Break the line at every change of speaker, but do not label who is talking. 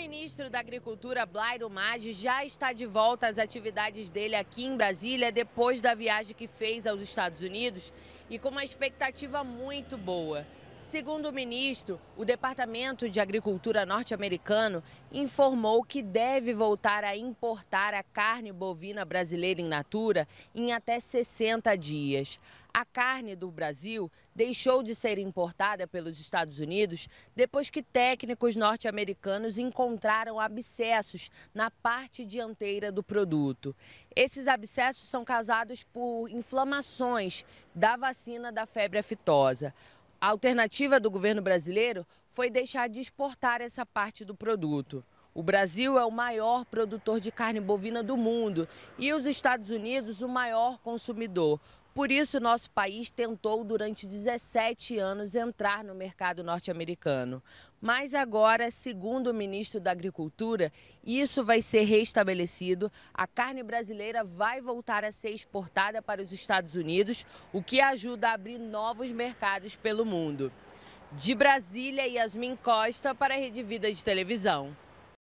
ministro da Agricultura, Blairo Maggi, já está de volta às atividades dele aqui em Brasília depois da viagem que fez aos Estados Unidos e com uma expectativa muito boa. Segundo o ministro, o Departamento de Agricultura norte-americano informou que deve voltar a importar a carne bovina brasileira em natura em até 60 dias. A carne do Brasil deixou de ser importada pelos Estados Unidos depois que técnicos norte-americanos encontraram abscessos na parte dianteira do produto. Esses abscessos são causados por inflamações da vacina da febre aftosa. A alternativa do governo brasileiro foi deixar de exportar essa parte do produto. O Brasil é o maior produtor de carne bovina do mundo e os Estados Unidos o maior consumidor. Por isso, nosso país tentou durante 17 anos entrar no mercado norte-americano. Mas agora, segundo o ministro da Agricultura, isso vai ser restabelecido. A carne brasileira vai voltar a ser exportada para os Estados Unidos, o que ajuda a abrir novos mercados pelo mundo. De Brasília, Yasmin Costa para a Rede Vida de Televisão.